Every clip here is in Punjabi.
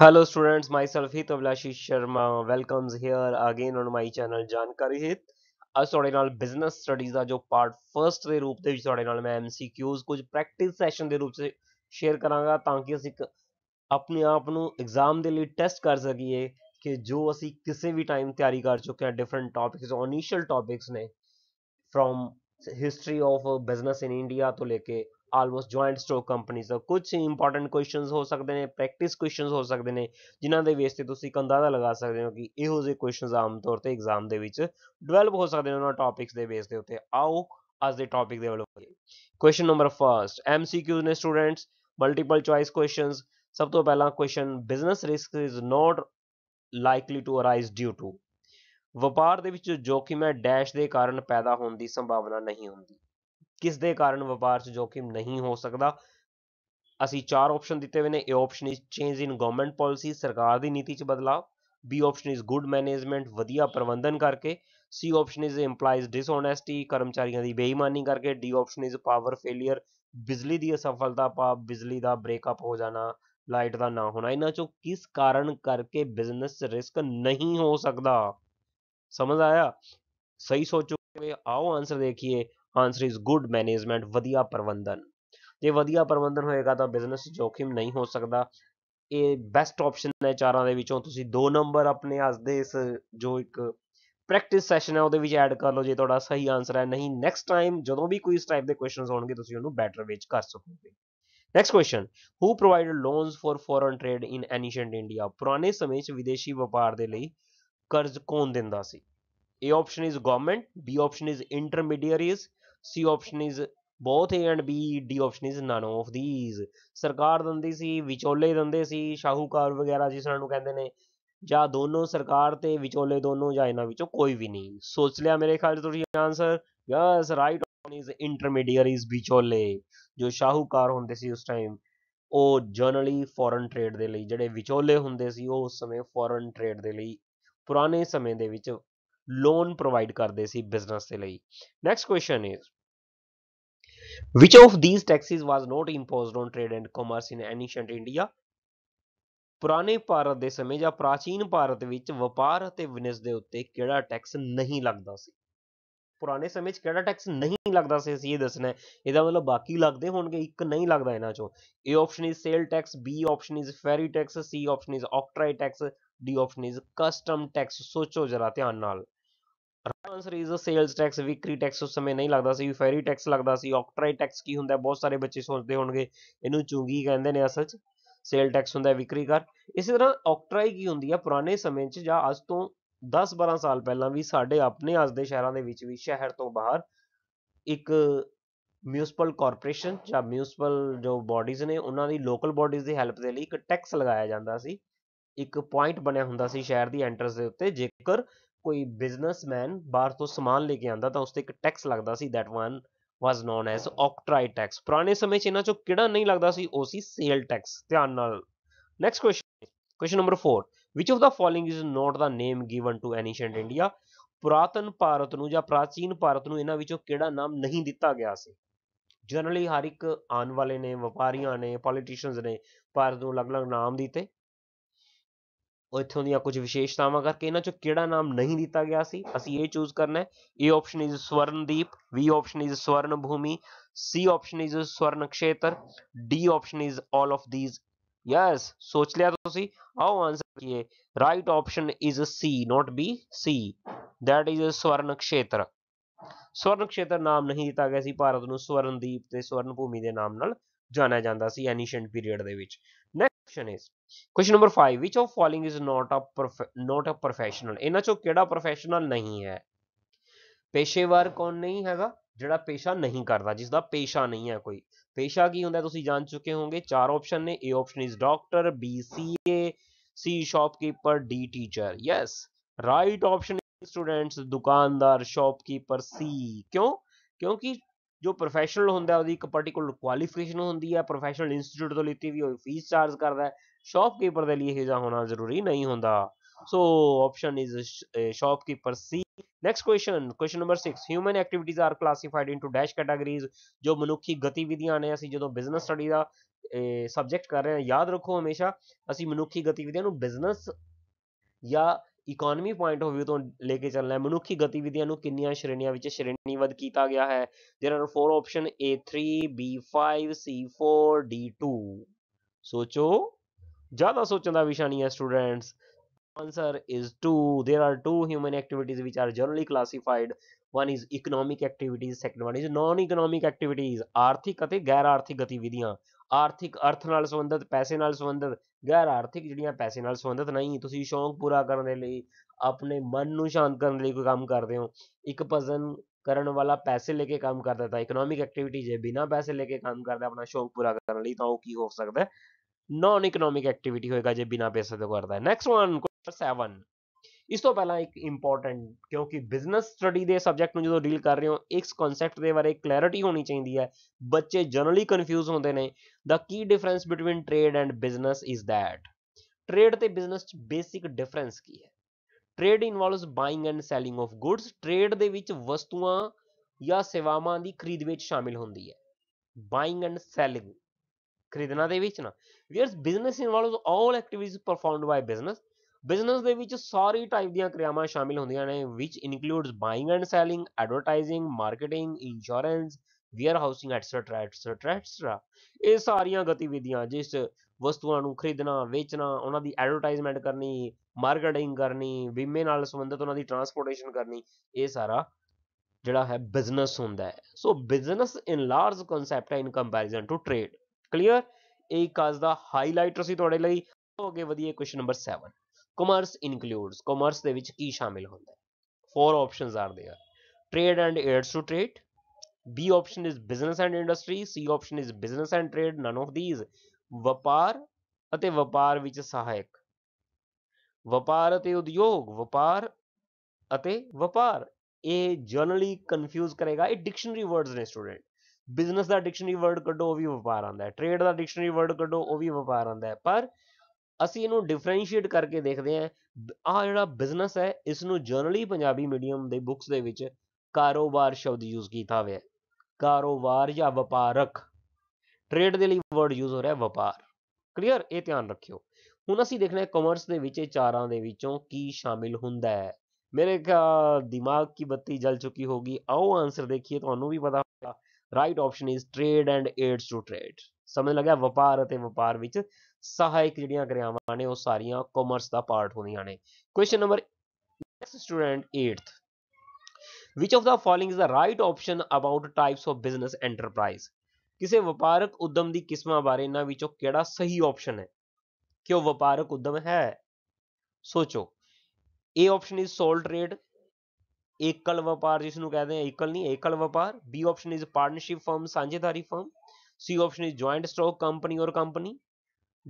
Hello students, myself Hit Avlashish Sharma welcomes here again on my channel ਜਾਣਕਾਰੀ ਹਿਤ ਅੱਜ ਤੁਹਾਡੇ ਨਾਲ ਬਿਜ਼ਨਸ ਸਟੱਡੀਜ਼ ਦਾ ਜੋ ਪਾਰਟ ਫਰਸਟ ਦੇ ਰੂਪ ਦੇ ਵਿੱਚ ਤੁਹਾਡੇ ਨਾਲ ਮੈਂ ਐਮਸੀਕਿਊਜ਼ ਕੁਝ ਪ੍ਰੈਕਟਿਸ ਸੈਸ਼ਨ ਦੇ ਰੂਪ ਵਿੱਚ ਸ਼ੇਅਰ ਕਰਾਂਗਾ ਤਾਂ ਕਿ ਅਸੀਂ ਆਪਣੇ ਆਪ ਨੂੰ ਐਗਜ਼ਾਮ ਦੇ ਲਈ ਟੈਸਟ ਕਰ ਸਕੀਏ ਕਿ ਜੋ ਅਸੀਂ ਕਿਸੇ ਵੀ ਟਾਈਮ ਤਿਆਰੀ ਕਰ ਚੁੱਕੇ ਹਾਂ ਡਿਫਰੈਂਟ ਟਾਪਿਕਸ ਇਨੀਸ਼ੀਅਲ ਟਾਪਿਕਸ ਨੇ from history of business in India ਤੋਂ ਲੈ ਕੇ ਆਲਮੋਸਟ ਜੁਆਇੰਟ ਸਟੋਕ ਕੰਪਨੀਜ਼ ਦਾ ਕੁਝ ਇੰਪੋਰਟੈਂਟ ਕੁਐਸਚਨਸ ਹੋ ਸਕਦੇ ਨੇ ਪ੍ਰੈਕਟਿਸ ਕੁਐਸਚਨਸ ਹੋ ਸਕਦੇ ਨੇ ਜਿਨ੍ਹਾਂ ਦੇ ਬੇਸ ਤੇ ਤੁਸੀਂ ਕੰਦਾ ਦਾ ਲਗਾ ਸਕਦੇ ਹੋ ਕਿ ਇਹੋ ਜਿਹੇ ਕੁਐਸਚਨਸ ਆਮ ਤੌਰ ਤੇ ਐਗਜ਼ਾਮ ਦੇ ਵਿੱਚ ਡਿਵੈਲਪ ਹੋ ਸਕਦੇ ਨੇ ਉਹਨਾਂ ਟਾਪਿਕਸ ਦੇ ਬੇਸ ਦੇ ਉੱਤੇ ਆਓ ਅੱਜ ਦੇ ਟਾਪਿਕ ਦੇ ਵੱਲ ਵਗੀਏ ਕੁਐਸਚਨ ਨੰਬਰ 1 ਐਮਸੀਕਿਊਜ਼ ਨੇ ਸਟੂਡੈਂਟਸ ਮਲਟੀਪਲ ਚੁਆਇਸ ਕੁਐਸਚਨਸ ਸਭ ਤੋਂ ਪਹਿਲਾਂ question business risk is not likely to arise due to ਵਪਾਰ ਦੇ ਵਿੱਚ ਜੋਖਿਮ ਹੈ ਡੈਸ਼ ਦੇ ਕਾਰਨ ਪੈਦਾ ਹੋਣ ਦੀ ਸੰਭਾਵਨਾ ਨਹੀਂ ਹੁੰਦੀ ਕਿਸ ਦੇ ਕਾਰਨ ਵਪਾਰ 'ਚ ਜੋਖਿਮ ਨਹੀਂ ਹੋ ਸਕਦਾ ਅਸੀਂ ਚਾਰ ਆਪਸ਼ਨ ਦਿੱਤੇ ਹੋਏ ਨੇ A option is change in government policy ਸਰਕਾਰ ਦੀ ਨੀਤੀ 'ਚ ਬਦਲਾਅ B option is good management ਵਧੀਆ ਪ੍ਰਬੰਧਨ ਕਰਕੇ C option is employees dishonesty ਕਰਮਚਾਰੀਆਂ ਦੀ ਬੇਈਮਾਨੀ ਕਰਕੇ D option is power failure ਬਿਜਲੀ ਦੀ ਅਸਫਲਤਾ ਪਾ ਬਿਜਲੀ ਦਾ ਬ੍ਰੇਕਅਪ ਹੋ ਜਾਣਾ ਲਾਈਟ ਦਾ ਨਾ ਹੋਣਾ ਇਹਨਾਂ ਚੋਂ ਕਿਸ ਕਾਰਨ ਕਰਕੇ ਬਿਜ਼ਨਸ ਰਿਸਕ ਨਹੀਂ ਹੋ ਸਕਦਾ ਸਮਝ ਆਇਆ ਸਹੀ ਸੋਚੋ ਆਓ ਆਨਸਰ ਦੇਖੀਏ ਆਨਸਰ ਇਜ਼ ਗੁੱਡ ਮੈਨੇਜਮੈਂਟ ਵਧੀਆ ਪ੍ਰਬੰਧਨ ਜੇ ਵਧੀਆ ਪ੍ਰਬੰਧਨ ਹੋਏਗਾ ਤਾਂ ਬਿਜ਼ਨਸ ਜੋਖਿਮ ਨਹੀਂ ਹੋ ਸਕਦਾ ਇਹ ਬੈਸਟ ਆਪਸ਼ਨ ਹੈ ਚਾਰਾਂ ਦੇ ਵਿੱਚੋਂ ਤੁਸੀਂ 2 ਨੰਬਰ ਆਪਣੇ ਅੱਜ ਦੇ ਇਸ ਜੋ ਇੱਕ ਪ੍ਰੈਕਟਿਸ ਸੈਸ਼ਨ ਹੈ ਉਹਦੇ ਵਿੱਚ ਐਡ ਕਰ ਲਓ ਜੇ ਤੁਹਾਡਾ ਸਹੀ ਆਨਸਰ ਹੈ ਨਹੀਂ ਨੈਕਸਟ ਟਾਈਮ ਜਦੋਂ ਵੀ ਕੋਈ ਇਸ ਟਾਈਪ ਦੇ ਕੁਐਸਚਨਸ ਹੋਣਗੇ ਤੁਸੀਂ ਉਹਨੂੰ ਬੈਟਰ ਵੇਚ ਕਰ ਸਕੋਗੇ next question who provided loans for foreign trade in ancient India ਪੁਰਾਣੇ ਸਮੇਂ 'ਚ ਵਿਦੇਸ਼ੀ ਵਪਾਰ ਦੇ ਲਈ ਕਰਜ਼ ਕੌਣ ਦਿੰਦਾ ਸੀ A option is government B option is intermediaries C option is both A and B D option is none of these ਸਰਕਾਰ ਦਿੰਦੀ ਸੀ ਵਿਚੋਲੇ ਦਿੰਦੇ ਸੀ ਸ਼ਾਹੂਕਾਰ ਵਗੈਰਾ ਜਿਸ ਨੂੰ ਕਹਿੰਦੇ ਨੇ ਜਾਂ ਦੋਨੋਂ ਸਰਕਾਰ ਤੇ ਵਿਚੋਲੇ ਦੋਨੋਂ ਜਾਂ ਇਹਨਾਂ ਵਿੱਚੋਂ ਕੋਈ ਵੀ ਨਹੀਂ ਸੋਚ ਲਿਆ ਮੇਰੇ ਖਿਆਲ ਤੁਸੀਂ answer yes right option is intermediaries ਵਿਚੋਲੇ ਜੋ ਸ਼ਾਹੂਕਾਰ ਹੁੰਦੇ ਸੀ ਉਸ ਟਾਈਮ ਉਹ ਜਰਨਲੀ ਫੋਰਨ ਟ੍ਰੇਡ ਦੇ ਲਈ ਜਿਹੜੇ ਵਿਚੋਲੇ ਹੁੰਦੇ ਸੀ ਉਹ ਉਸ ਸਮੇਂ ਫੋਰਨ ਟ੍ਰੇਡ ਦੇ ਲਈ ਪੁਰਾਣੇ ਸਮੇਂ ਦੇ ਵਿੱਚ ਲੋਨ ਪ੍ਰੋਵਾਈਡ ਕਰਦੇ ਸੀ ਬਿਜ਼ਨਸ ਦੇ ਲਈ next question is which of these taxes was not imposed on trade and commerce in ancient India ਪੁਰਾਣੇ ਭਾਰਤ ਦੇ ਸਮੇਂ ਜਾਂ ਪ੍ਰਾਚੀਨ ਭਾਰਤ ਵਿੱਚ ਵਪਾਰ ਅਤੇ ਬਿਜ਼ਨਸ ਦੇ ਉੱਤੇ ਕਿਹੜਾ ਟੈਕਸ ਨਹੀਂ ਲੱਗਦਾ ਸੀ ਪੁਰਾਣੇ ਸਮੇਂ 'ਚ ਕਿਹੜਾ ਟੈਕਸ ਨਹੀਂ ਲੱਗਦਾ ਸੀ ਅਸੀਂ ਇਹ ਦੱਸਣਾ ਹੈ ਇਹਦਾ ਮਤਲਬ ਬਾਕੀ ਲੱਗਦੇ ਹੋਣਗੇ ਇੱਕ ਨਹੀਂ ਲੱਗਦਾ ਇਹਨਾਂ 'ਚੋਂ A option is sale tax B option is ferry tax C option is octroi tax D option is custom tax ਸੋਚੋ ਜਰਾ ਧਿਆਨ ਨਾਲ right answer is sales tax ਵਿਕਰੀ ਟੈਕਸ ਉਸ ਸਮੇਂ ਨਹੀਂ ਲੱਗਦਾ ਸੀ ਫੈਰੀ ਟੈਕਸ ਲੱਗਦਾ ਸੀ ਆਕਟਰਾਈ ਟੈਕਸ ਕੀ ਹੁੰਦਾ ਬਹੁਤ ਸਾਰੇ ਬੱਚੇ ਸੋਚਦੇ ਹੋਣਗੇ ਇਹਨੂੰ ਚੁੰਗੀ ਕਹਿੰਦੇ ਨੇ ਅਸਲ 'ਚ ਸੇਲ ਟੈਕਸ ਹੁੰਦਾ ਵਿਕਰੀ ਕਰ ਇਸੇ ਤਰ੍ਹਾਂ ਆਕਟਰਾਈ ਕੀ ਹੁੰਦੀ ਆ ਪੁਰਾਣੇ ਸਮੇਂ 'ਚ ਜਾਂ ਅੱਜ ਤੋਂ 10-12 ਸਾਲ ਪਹਿਲਾਂ ਵੀ ਸਾਡੇ ਆਪਣੇ ਅੱਜ ਦੇ ਸ਼ਹਿਰਾਂ ਦੇ ਵਿੱਚ ਵੀ ਸ਼ਹਿਰ ਤੋਂ ਬਾਹਰ ਇੱਕ ਮਿਊਨਿਸਪਲ ਕਾਰਪੋਰੇਸ਼ਨ ਜਾਂ ਮਿਊਨਿਸਪਲ ਜੋ ਬਾਡੀਜ਼ ਨੇ ਉਹਨਾਂ ਦੀ ਲੋਕਲ ਬਾਡੀਜ਼ ਦੀ ਹੈਲਪ ਦੇ ਲਈ ਇੱਕ ਟੈਕਸ ਲਗਾਇਆ ਜਾਂਦਾ ਸੀ ਇੱਕ ਪੁਆਇੰਟ ਬਣਿਆ ਹੁੰਦਾ ਸੀ ਸ਼ਹਿਰ ਦੀ ਐਂਟਰਸ ਦੇ ਉੱਤੇ ਜੇਕਰ ਕੋਈ ਬਿਜ਼ਨਸਮੈਨ ਬਾਹਰ ਤੋਂ ਸਮਾਨ ਲੈ ਕੇ ਆਂਦਾ ਤਾਂ ਉਸ ਤੇ ਇੱਕ ਟੈਕਸ ਲੱਗਦਾ ਸੀ that one was known as octroi tax ਪੁਰਾਣੇ ਸਮੇਂ 'ਚ ਇਹਨਾਂ 'ਚੋਂ ਕਿਹੜਾ ਨਹੀਂ ਲੱਗਦਾ ਸੀ ਉਹ ਸੀ ਸੇਲ ਟੈਕਸ ਧਿਆਨ ਨਾਲ next question question number 4 which of the following is not the name given to ancient India ਪੁਰਾਤਨ ਭਾਰਤ ਨੂੰ ਜਾਂ ਪ੍ਰਾਚੀਨ ਭਾਰਤ ਨੂੰ ਇਹਨਾਂ ਵਿੱਚੋਂ ਕਿਹੜਾ ਨਾਮ ਨਹੀਂ ਦਿੱਤਾ ਗਿਆ ਸੀ ਜਨਰਲੀ ਹਰ ਇੱਕ ਆਉਣ ਵਾਲੇ ਨੇ ਵਪਾਰੀਆਂ ਨੇ ਪੋਲੀਟੀਸ਼ੀਅਨਸ ਨੇ ਭਾਰਤ ਨੂੰ ਅਲੱਗ-ਅਲੱਗ ਨਾਮ ਦਿੱਤੇ ਇੱਥੋਂ ਦੀਆਂ ਕੁਝ ਵਿਸ਼ੇਸ਼ਤਾਵਾਂ ਕਰਕੇ ਇਹਨਾਂ ਚੋਂ ਕਿਹੜਾ ਨਾਮ ਨਹੀਂ ਦਿੱਤਾ ਗਿਆ ਸੀ ਅਸੀਂ ਇਹ ਚੂਜ਼ ਕਰਨਾ ਹੈ A option is Swarnadweep B option is Swarnabhumi C option is Swarn Khetra D option is 올 of these yes ਸੋਚ ਲਿਆ ਤੁਸੀਂ ਆਓ ਆਨਸਰ ਕੀਏ right option is C not B C that is Swarn Khetra Swarn ਖੇਤਰ ਨਾਮ ਨਹੀਂ ਦਿੱਤਾ ਗਿਆ ਸੀ ਭਾਰਤ ਨੂੰ ਸਵਰਨਦੀਪ ਤੇ ਸਵਰਨ ਭੂਮੀ ਦੇ ਨਾਮ ਨਾਲ ਜਾਣਿਆ ਜਾਂਦਾ ਸੀ ਐਨੀਸ਼ੀਐਂਟ ਪੀਰੀਅਡ ਦੇ ਵਿੱਚ next question is question number 5 which of following is not a not a professional in अचो केड़ा प्रोफेशनल नहीं है पेशेवर कौन नहीं हैगा जेड़ा पेशा नहीं करता जिसका पेशा नहीं है कोई पेशा की होता है ਤੁਸੀਂ ਜਾਣ ਚੁੱਕੇ ਹੋਗੇ ਚਾਰ ਆਪਸ਼ਨ ਨੇ A option is doctor B C A C shopkeeper D teacher yes right option students ਦੁਕਾਨਦਾਰ ਸ਼ਾਪਕੀਪਰ ਸੀ ਕਿਉਂ ਕਿਉਂਕਿ ਜੋ ਪ੍ਰੋਫੈਸ਼ਨਲ ਹੁੰਦਾ ਉਹਦੀ ਇੱਕ ਪਾਰਟਿਕੂਲਰ ਕੁਆਲੀਫਿਕੇਸ਼ਨ ਹੁੰਦੀ ਹੈ ਪ੍ਰੋਫੈਸ਼ਨਲ ਇੰਸਟੀਚਿਊਟ ਤੋਂ ਲਿੱਤੀ ਵੀ ਹੋਈ ਫੀਸ ਚਾਰਜ ਕਰਦਾ ਸ਼ਾਪਕੀਪਰ ਦੇ ਲਈ ਇਹ ਜਾ ਹੋਣਾ ਜ਼ਰੂਰੀ ਨਹੀਂ ਹੁੰਦਾ so option is shopkeeper C next question question number 6 human activities are classified into dash categories ਜੋ ਮਨੁੱਖੀ ਗਤੀਵਿਧੀਆਂ ਨੇ ਅਸੀਂ ਜਦੋਂ ਬਿਜ਼ਨਸ ਸਟੱਡੀ ਦਾ ਸਬਜੈਕਟ ਕਰ ਰਹੇ ਹਾਂ ਯਾਦ ਰੱਖੋ ਹਮੇਸ਼ਾ ਅਸੀਂ ਮਨੁੱਖੀ ਗਤੀਵਿਧੀਆਂ ਨੂੰ ਬਿਜ਼ਨਸ ਜਾਂ ਇਕਨੋਮੀ ਪੁਆਇੰਟ ਆਫ View ਤੋਂ ਲੈ ਕੇ ਚੱਲਣਾ ਹੈ ਮਨੁੱਖੀ ਗਤੀਵਿਧੀਆਂ ਨੂੰ ਕਿੰਨੀਆਂ ਸ਼੍ਰੇਣੀਆਂ ਵਿੱਚ ਸ਼੍ਰੇਣੀਬੱਧ ਕੀਤਾ ਗਿਆ ਹੈ there are four option A3 B5 C4 D2 ਸੋਚੋ ਜ਼ਿਆਦਾ ਸੋਚਣ ਦਾ ਵਿਸ਼ਾ ਨਹੀਂ ਹੈ students answer is 2 there are two human activities which are generally classified one is economic activities second one is non economic activities ਆਰਥਿਕ ਅਤੇ ਗੈਰ ਆਰਥਿਕ ਗਤੀਵਿਧੀਆਂ ਆਰਥਿਕ ਅਰਥ ਨਾਲ ਸੰਬੰਧਿਤ ਪੈਸੇ ਨਾਲ ਸੰਬੰਧਿਤ ਗੈਰ ਆਰਥਿਕ ਜਿਹੜੀਆਂ ਪੈਸੇ ਨਾਲ ਸੰਬੰਧਿਤ ਨਹੀਂ ਤੁਸੀਂ ਸ਼ੌਂਕ ਪੂਰਾ ਕਰਨ ਦੇ ਲਈ ਆਪਣੇ ਮਨ ਨੂੰ ਸ਼ਾਂਤ ਕਰਨ ਲਈ ਕੋਈ ਕੰਮ ਕਰਦੇ ਹੋ ਇੱਕ ਭਜਨ ਕਰਨ ਵਾਲਾ ਪੈਸੇ ਲੈ ਕੇ ਕੰਮ ਕਰਦਾ ਤਾਂ ਇਕਨੋਮਿਕ ਐਕਟੀਵਿਟੀ ਜੇ ਬਿਨਾ ਪੈਸੇ ਲੈ ਕੇ ਕੰਮ ਕਰਦਾ ਆਪਣਾ ਸ਼ੌਂਕ ਪੂਰਾ ਕਰਨ ਲਈ ਤਾਂ ਉਹ ਕੀ ਹੋ ਸਕਦਾ ਨਾਨ ਇਕਨੋਮਿਕ ਐਕਟੀਵਿਟੀ ਹੋਏਗਾ ਜੇ ਬਿਨਾ ਪੈਸੇ ਤੋਂ ਕਰਦਾ ਹੈ ਨੈਕਸਟ ਵਨ 7 ਇਸ ਤੋਂ ਪਹਿਲਾਂ ਇੱਕ ਇੰਪੋਰਟੈਂਟ ਕਿਉਂਕਿ ਬਿਜ਼ਨਸ ਸਟੱਡੀ ਦੇ ਸਬਜੈਕਟ ਨੂੰ ਜਦੋਂ ਡੀਲ ਕਰ ਰਹੇ ਹੋ ਇੱਕ ਕਨਸੈਪਟ ਦੇ ਬਾਰੇ ਕਲੈਰਿਟੀ ਹੋਣੀ ਚਾਹੀਦੀ ਹੈ ਬੱਚੇ ਜਨਰਲੀ ਕਨਫਿਊਜ਼ ਹੁੰਦੇ ਨੇ ਦਾ ਕੀ difference between trade and business is that trade ਤੇ ਬਿਜ਼ਨਸ ਚ ਬੇਸਿਕ ਡਿਫਰੈਂਸ ਕੀ ਹੈ trade involves buying and selling of goods trade ਦੇ ਵਿੱਚ ਵਸਤੂਆਂ ਜਾਂ ਸੇਵਾਵਾਂ ਦੀ ਖਰੀਦ ਵਿੱਚ ਸ਼ਾਮਿਲ ਹੁੰਦੀ ਹੈ ਬਾਇੰਗ ਐਂਡ ਸੈਲਿੰਗ ਖਰੀਦਣਾ ਦੇ ਵਿੱਚ ਨਾ wares business involves all activities performed by business business ਦੇ ਵਿੱਚ ਸਾਰੀ ਟਾਈਪ ਦੀਆਂ ਕਿਰਿਆਵਾਂ ਸ਼ਾਮਿਲ ਹੁੰਦੀਆਂ ਨੇ which includes buying and selling advertising marketing insurance warehousing etc etc etc ਇਹ ਸਾਰੀਆਂ ਗਤੀਵਿਧੀਆਂ ਜਿਸ ਵਸਤੂਆਂ ਨੂੰ ਖਰੀਦਣਾ ਵੇਚਣਾ ਉਹਨਾਂ ਦੀ ਐਡਵਰਟਾਈਜ਼ਮੈਂਟ ਕਰਨੀ ਮਾਰਕੀਟਿੰਗ ਕਰਨੀ ਬੀਮੇ ਨਾਲ ਸੰਬੰਧਿਤ ਉਹਨਾਂ ਦੀ ਟਰਾਂਸਪੋਰਟੇਸ਼ਨ ਕਰਨੀ ਇਹ ਸਾਰਾ ਜਿਹੜਾ ਹੈ ਬਿਜ਼ਨਸ ਹੁੰਦਾ ਹੈ so business in large concept ਹੈ in comparison to trade clear ਇਹ ਕਾਜ ਦਾ ਹਾਈਲਾਈਟਰ ਸੀ ਤੁਹਾਡੇ ਲਈ ਹੋ ਗਏ ਵਧੀਆ question number 7 commerce includes commerce ਦੇ ਵਿੱਚ ਕੀ ਸ਼ਾਮਿਲ ਹੁੰਦਾ ਹੈ four options are there trade and aids to trade B option is business and industry C option is business and trade none of these ਵਪਾਰ ਅਤੇ ਵਪਾਰ ਵਿੱਚ ਸਹਾਇਕ ਵਪਾਰ ਅਤੇ ਉਦਯੋਗ ਵਪਾਰ ਅਤੇ ਵਪਾਰ ਇਹ ਜਨਰਲੀ ਕਨਫਿਊਜ਼ ਕਰੇਗਾ ਇਹ ਡਿਕਸ਼ਨਰੀ ਵਰਡਸ ਨੇ ਸਟੂਡੈਂਟ ਬਿਜ਼ਨਸ ਦਾ ਡਿਕਸ਼ਨਰੀ ਵਰਡ ਕੱਢੋ ਉਹ ਵੀ ਵਪਾਰ ਆਂਦਾ ਹੈ ਟ੍ਰੇਡ ਦਾ ਡਿਕਸ਼ਨਰੀ ਵਰਡ ਕੱਢੋ ਉਹ ਵੀ ਵਪਾਰ ਆਂਦਾ ਹੈ ਪਰ ਅਸੀਂ ਇਹਨੂੰ ਡਿਫਰੈਂਸ਼ੀਏਟ ਕਰਕੇ ਦੇਖਦੇ ਹਾਂ ਆ ਜਿਹੜਾ ਬਿਜ਼ਨਸ ਹੈ ਇਸ ਨੂੰ ਜਨਰਲੀ ਪੰਜਾਬੀ ਮੀਡੀਅਮ ਦੇ ਬੁੱਕਸ ਦੇ ਵਿੱਚ ਕਾਰੋਬਾਰ ਸ਼ਬਦ ਯੂਜ਼ ਕੀਤਾ ਹੋਇਆ ਹੈ ਕਾਰੋਬਾਰ ਜਾਂ ਵਪਾਰਕ ਟ੍ਰੇਡ ਦੇ ਲਈ ਵਰਡ ਯੂਜ਼ ਹੋ ਰਿਹਾ ਵਪਾਰ ਕਲੀਅਰ ਇਹ ਧਿਆਨ ਰੱਖਿਓ ਹੁਣ ਅਸੀਂ ਦੇਖਣਾ ਹੈ ਕਮਰਸ ਦੇ ਵਿੱਚ ਇਹ ਚਾਰਾਂ ਦੇ ਵਿੱਚੋਂ ਕੀ ਸ਼ਾਮਿਲ ਹੁੰਦਾ ਹੈ ਮੇਰੇ ਦਿਮਾਗ ਕੀ ਬੱਤੀ ਜਲ ਚੁੱਕੀ ਹੋਗੀ ਆਓ ਆਨਸਰ ਦੇਖੀਏ ਤੁਹਾਨੂੰ ਵੀ ਪਤਾ ਹੋਗਾ right option is trade and aids to trade ਸਮਝ ਲੱਗਿਆ ਵਪਾਰ ਅਤੇ ਵਪਾਰ ਵਿੱਚ ਸਹਾਇਕ ਜਿਹੜੀਆਂ ਕਿਰਿਆਵਾਂ ਨੇ ਉਹ ਸਾਰੀਆਂ ਕਾਮਰਸ ਦਾ ਪਾਰਟ ਹੁੰਦੀਆਂ ਨੇ question number next student 8th which of the following is the right option about types of business enterprise ਕਿਸੇ ਵਪਾਰਕ ਉਦਮ ਦੀ ਕਿਸਮਾਂ ਬਾਰੇ ਇਹਨਾਂ ਵਿੱਚੋਂ ਕਿਹੜਾ ਸਹੀ ਆਪਸ਼ਨ ਹੈ ਕਿ ਉਹ ਵਪਾਰਕ ਉਦਮ ਹੈ ਸੋਚੋ A option is sole trade ਏਕਲ ਵਪਾਰ ਜਿਸ ਨੂੰ ਕਹਿੰਦੇ ਆ ਏਕਲ ਨਹੀਂ ਏਕਲ ਵਪਾਰ B option is partnership firm ਸਾਂਝੇਦਾਰੀ firm C option is joint stock company ਔਰ company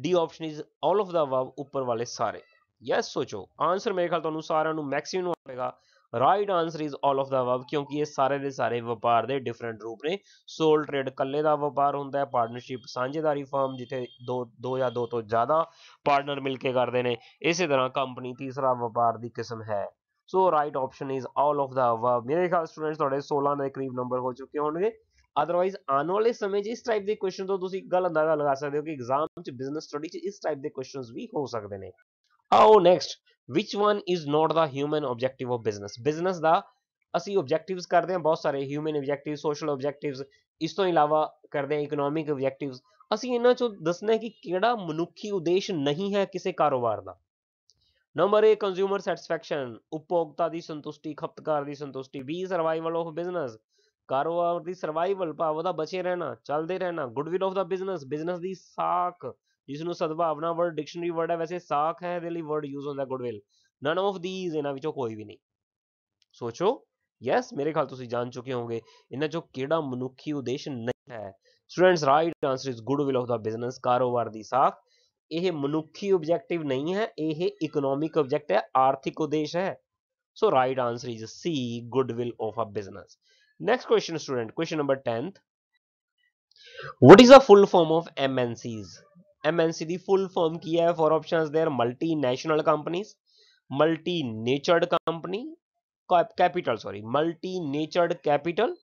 D option is all of the above ਉੱਪਰ ਵਾਲੇ ਸਾਰੇ ਯੈਸ ਸੋਚੋ ਆਨਸਰ ਮੇਰੇ ਖਿਆਲ ਤੁਹਾਨੂੰ ਸਾਰਿਆਂ ਨੂੰ ਮੈਕਸਿਮਮ ਨੂੰ ਆਵੇਗਾ right answer is all of the above ਕਿਉਂਕਿ ਇਹ ਸਾਰੇ ਦੇ ਸਾਰੇ ਵਪਾਰ ਦੇ ਡਿਫਰੈਂਟ ਰੂਪ ਨੇ ਸੋਲ ਟ੍ਰੇਡ ਇਕੱਲੇ ਦਾ ਵਪਾਰ ਹੁੰਦਾ ਹੈ ਪਾਰਟਨਰਸ਼ਿਪ ਸਾਂਝੇਦਾਰੀ ਫਰਮ ਜਿੱਥੇ ਦੋ ਦੋ ਜਾਂ ਦੋ ਤੋਂ ਜ਼ਿਆਦਾ ਪਾਰਟਨਰ ਮਿਲ ਕੇ ਕਰਦੇ ਨੇ ਇਸੇ ਤਰ੍ਹਾਂ ਕੰਪਨੀ ਤੀਸਰਾ ਵਪਾਰ ਦੀ ਕਿਸਮ ਹੈ so right option is all of the above ਮੇਰੇ ਖਿਆਲ ਸਟੂਡੈਂਟਸ ਤੁਹਾਡੇ 16 ਦੇ ਕਰੀਬ ਨੰਬਰ ਹੋ ਚੁੱਕੇ ਹੋਣਗੇ ਅਦਰਵਾਈਜ਼ ਆਉਣ ਵਾਲੇ ਸਮੇਂ 'ਚ ਇਸ ਟਾਈਪ ਦੇ ਕੁਐਸਚਨ ਤੋਂ ਤੁਸੀਂ ਗੱਲ ਅੰਦਾਜ਼ਾ ਲਗਾ ਸਕਦੇ ਹੋ ਕਿ ਐਗਜ਼ਾਮ 'ਚ ਬਿਜ਼ਨਸ ਸਟੱਡੀ 'ਚ ਇਸ ਟਾਈਪ ਦੇ ਕੁਐਸਚਨਸ ਵੀ ਹੋ ਸਕਦੇ ਨੇ ਆਓ next which one is not the human objective of business business ਦਾ ਅਸੀਂ ਆਬਜੈਕਟਿਵਸ ਕਰਦੇ ਹਾਂ ਬਹੁਤ ਸਾਰੇ ਹਿਊਮਨ ਆਬਜੈਕਟਿਵਸ ਸੋਸ਼ਲ ਆਬਜੈਕਟਿਵਸ ਇਸ ਤੋਂ ਇਲਾਵਾ ਕਰਦੇ ਹਾਂ ਇਕਨੋਮਿਕ ਆਬਜੈਕਟਿਵਸ ਅਸੀਂ ਇਹਨਾਂ ਚੋਂ ਦੱਸਣਾ ਹੈ ਕਿ ਕਿਹੜਾ ਮਨੁੱਖੀ ਉਦੇਸ਼ ਨਹੀਂ ਹੈ ਕਿਸੇ ਕਾਰੋਬਾਰ ਦਾ ਨੰਬਰ 1 ਕੰਜ਼ਿਊਮਰ ਸੈਟੀਸਫੈਕਸ਼ਨ ਉਪਭੋਗਤਾ ਦੀ ਸੰਤੁਸ਼ਟੀ ਖਪਤਕਾਰ ਦੀ ਸੰਤੁਸ਼ਟੀ ਬੀ ਸਰਵਾਈਵਲ ਆਫ ਬਿਜ਼ਨਸ ਕਾਰੋਬਾਰ ਦੀ ਸਰਵਾਈਵਲ ਭਾਵ ਉਹਦਾ ਬਚੇ ਰਹਿਣਾ ਚੱਲਦੇ ਰਹਿਣਾ goodwill of the business business ਦੀ ਸਾਖ ਜਿਸ ਨੂੰ ਸਦਭਾਵਨਾ ਵਰਡ ਡਿਕਸ਼ਨਰੀ ਵਰਡ ਹੈ ਵੈਸੇ ਸਾਖ ਹੈ ਇਹਦੇ ਲਈ ਵਰਡ ਯੂਜ਼ ਹੁੰਦਾ ਗੁੱਡਵਿਲ ਨਨ ਆਫ ਥੀਸ ਇਹਨਾਂ ਵਿੱਚੋਂ ਕੋਈ ਵੀ ਨਹੀਂ ਸੋਚੋ ਯੈਸ ਮੇਰੇ ਖਿਆਲ ਤੁਸੀਂ ਜਾਣ ਚੁੱਕੇ ਹੋਵੋਗੇ ਇਹਨਾਂ ਚੋਂ ਕਿਹੜਾ ਮਨੁੱਖੀ ਉਦੇਸ਼ ਨਹੀਂ ਹੈ students right answer is goodwill of the business ਕਾਰੋਬਾਰ ਦੀ ਸਾਖ ਇਹ ਮਨੁੱਖੀ ਆਬਜੈਕਟਿਵ ਨਹੀਂ ਹੈ ਇਹ ਇਕਨੋਮਿਕ ਆਬਜੈਕਟ ਹੈ ਆਰਥਿਕ ਉਦੇਸ਼ ਹੈ so right answer is c goodwill of a business next question student question number 10th what is the full form of mncs mnc the full form kiya hai for options there multinational companies multi-natured company capital sorry multi-natured capital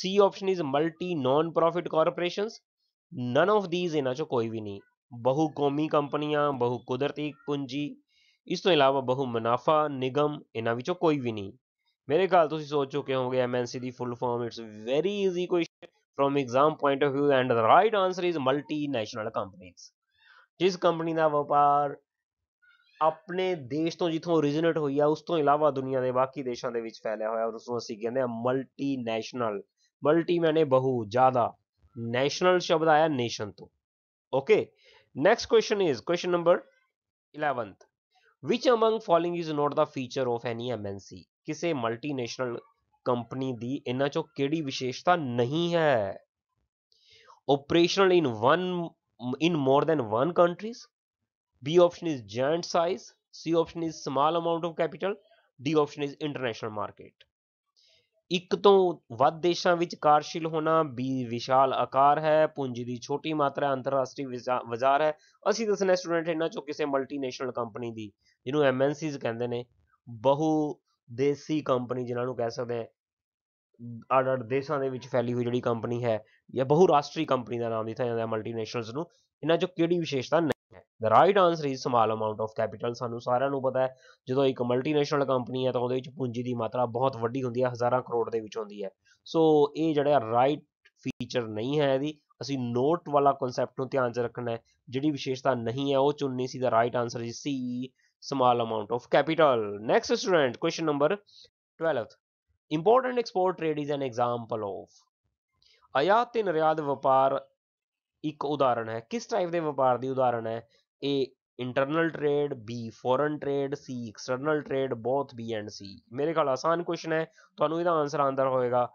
c option is multi non-profit corporations none of these in acho koi bhi nahi ਬਹੁਕੌਮੀ ਕੰਪਨੀਆਂ ਬਹੁ ਕੁਦਰਤੀ ਪੂੰਜੀ ਇਸ ਤੋਂ ਇਲਾਵਾ ਬਹੁ ਮੁਨਾਫਾ ਨਿਗਮ ਇਹਨਾਂ ਵਿੱਚੋਂ ਕੋਈ ਵੀ ਨਹੀਂ ਮੇਰੇ ਖਿਆਲ ਤੁਸੀਂ ਸੋਚ ਚੁੱਕੇ ਹੋਗੇ ਐਮਐਨਸੀ ਦੀ full form it's very easy question from exam point of view and the right answer is multinational ਕੰਪਨੀਆਂ ਜਿਸ ਕੰਪਨੀ ਦਾ ਵਪਾਰ ਆਪਣੇ ਦੇਸ਼ ਤੋਂ ਜਿੱਥੋਂ ਓਰੀਜਿਨੇਟ ਹੋਈ ਆ ਉਸ ਤੋਂ ਇਲਾਵਾ ਦੁਨੀਆ ਦੇ ਬਾਕੀ ਦੇਸ਼ਾਂ ਦੇ ਵਿੱਚ ਫੈਲਿਆ ਹੋਇਆ ਉਸ ਨੂੰ ਅਸੀਂ ਕਹਿੰਦੇ ਆ ਮਲਟੀਨੈਸ਼ਨਲ ਮਲਟੀ ਮੈਨੇ ਬਹੁ ਜ਼ਿਆਦਾ ਨੈਸ਼ਨਲ ਸ਼ਬਦ ਆਇਆ ਨੇਸ਼ਨ ਤੋਂ okay next question is question number 11th which among following is not the feature of any mnc किसे मल्टीनेशनल कंपनी दी इन्हां चो केड़ी विशेषता नहीं है operational in one in more than one countries b option is giant size c option is small amount of capital d option is international market ਇੱਕ ਤੋਂ ਵੱਧ ਦੇਸ਼ਾਂ ਵਿੱਚ ਕਾਰਜਸ਼ੀਲ ਹੋਣਾ ਵੀ ਵਿਸ਼ਾਲ ਆਕਾਰ ਹੈ ਪੂੰਜੀ ਦੀ ਛੋਟੀ ਮਾਤਰਾ ਅੰਤਰਰਾਸ਼ਟਰੀ ਬਾਜ਼ਾਰ ਹੈ ਅਸੀਂ ਦੱਸਣਾ ਸਟੂਡੈਂਟ ਇਹਨਾਂ ਚੋਂ ਕਿਸੇ ਮਲਟੀਨੈਸ਼ਨਲ ਕੰਪਨੀ ਦੀ ਜਿਹਨੂੰ ਐਮਐਨਸੀਜ਼ ਕਹਿੰਦੇ ਨੇ ਬਹੁ ਦੇਸੀ ਕੰਪਨੀ ਜਿਨ੍ਹਾਂ ਨੂੰ ਕਹਿ ਸਕਦੇ ਆ ਆੜ ਦੇਸ਼ਾਂ ਦੇ ਵਿੱਚ ਫੈਲੀ ਹੋਈ ਜਿਹੜੀ ਕੰਪਨੀ ਹੈ ਜਾਂ ਬਹੁ ਰਾਸ਼ਟਰੀ ਕੰਪਨੀ ਦਾ ਨਾਮ ਦਿੱਤਾ ਜਾਂਦਾ ਹੈ ਮਲਟੀਨੈਸ਼ਨਲਸ ਨੂੰ ਇਹਨਾਂ ਚੋਂ ਕਿਹੜੀ ਵਿਸ਼ੇਸ਼ਤਾ the right answer is small amount of capital ਸਾਨੂੰ ਸਾਰਿਆਂ ਨੂੰ ਪਤਾ ਹੈ ਜਦੋਂ ਇੱਕ ਮਲਟੀਨੈਸ਼ਨਲ ਕੰਪਨੀ ਹੈ ਤਾਂ ਉਹਦੇ ਵਿੱਚ ਪੂੰਜੀ ਦੀ ਮਾਤਰਾ ਬਹੁਤ ਵੱਡੀ ਹੁੰਦੀ ਹੈ ਹਜ਼ਾਰਾਂ ਕਰੋੜ ਦੇ ਵਿੱਚ ਹੁੰਦੀ ਹੈ ਸੋ ਇਹ ਜਿਹੜਾ ਰਾਈਟ ਫੀਚਰ ਨਹੀਂ ਹੈ ਇਹਦੀ ਅਸੀਂ ਨੋਟ ਵਾਲਾ ਕਨਸੈਪਟ ਨੂੰ ਧਿਆਨ 'ਚ ਰੱਖਣਾ ਹੈ ਜਿਹੜੀ ਵਿਸ਼ੇਸ਼ਤਾ ਨਹੀਂ ਹੈ ਉਹ ਚੁਣਨੀ ਸੀ the right answer is C small amount of capital next student question number 12 important export trade is an example of ਆਯਾਤ ਤੇ ਨਿਰਯਾਤ ਵਪਾਰ ਇੱਕ ਉਦਾਹਰਣ ਹੈ ਕਿਸ ਟਾਈਪ ਦੇ ਵਪਾਰ ਦੀ ਉਦਾਹਰਣ ਹੈ A internal trade B foreign trade C external trade both B and C ਮੇਰੇ ਖਿਆਲ ਆਸਾਨ ਕੁਐਸਚਨ ਹੈ ਤੁਹਾਨੂੰ ਇਹਦਾ ਆਨਸਰ ਆਂਦਰ ਹੋਏਗਾ